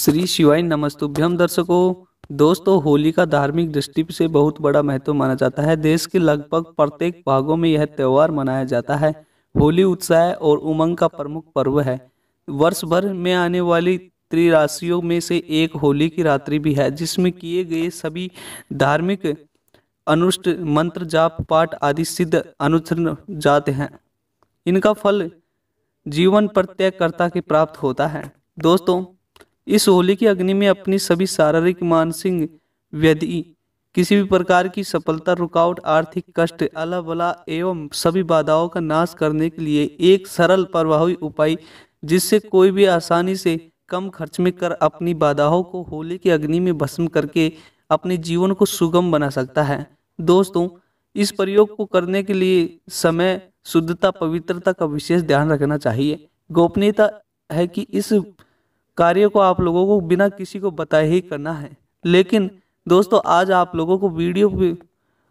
श्री शिवाय नमस्तुभ्यम दर्शकों दोस्तों होली का धार्मिक दृष्टि से बहुत बड़ा महत्व माना जाता है देश के लगभग प्रत्येक भागों में यह त्यौहार मनाया जाता है होली उत्साह और उमंग का प्रमुख पर्व है वर्ष भर में आने वाली त्रिराशियों में से एक होली की रात्रि भी है जिसमें किए गए सभी धार्मिक अनुष्ट मंत्र जाप पाठ आदि सिद्ध अनुसरण जाते हैं इनका फल जीवन प्रत्यय कर्ता के प्राप्त होता है दोस्तों इस होली की अग्नि में अपनी सभी शारीरिक मानसिक व्यधि किसी भी प्रकार की सफलता रुकावट आर्थिक कष्ट अलाबला एवं सभी बाधाओं का नाश करने के लिए एक सरल प्रभावी उपाय जिससे कोई भी आसानी से कम खर्च में कर अपनी बाधाओं को होली की अग्नि में भस्म करके अपने जीवन को सुगम बना सकता है दोस्तों इस प्रयोग को करने के लिए समय शुद्धता पवित्रता का विशेष ध्यान रखना चाहिए गोपनीयता है कि इस कार्य को आप लोगों को बिना किसी को बताए ही करना है लेकिन दोस्तों आज आप लोगों को वीडियो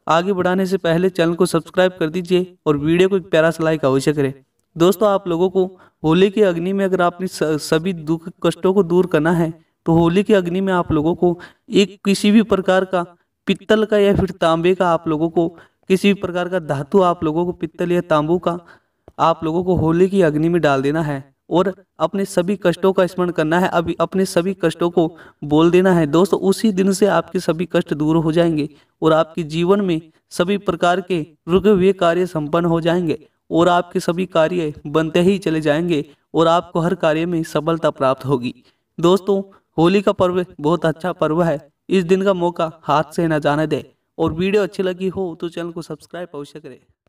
आगे बढ़ाने से पहले चैनल को सब्सक्राइब कर दीजिए और वीडियो को एक प्यारा सा लाइक अवश्य करें दोस्तों आप लोगों को होली की अग्नि में अगर आपने सभी दुख कष्टों को दूर करना है तो होली की अग्नि में आप लोगों को एक किसी भी प्रकार का पित्तल का या फिर तांबे का आप लोगों को किसी भी प्रकार का धातु आप लोगों को पित्तल या तांबू का आप लोगों को होली की अग्नि में डाल देना है और अपने सभी कष्टों का स्मरण करना है अभी अपने सभी कष्टों को बोल देना है दोस्तों उसी दिन से आपके सभी कष्ट दूर हो जाएंगे और आपके जीवन में सभी प्रकार के रुके हुए कार्य संपन्न हो जाएंगे और आपके सभी कार्य बनते ही चले जाएंगे और आपको हर कार्य में सफलता प्राप्त होगी दोस्तों होली का पर्व बहुत अच्छा पर्व है इस दिन का मौका हाथ से न जाने दें और वीडियो अच्छी लगी हो तो चैनल को सब्सक्राइब अवश्य करें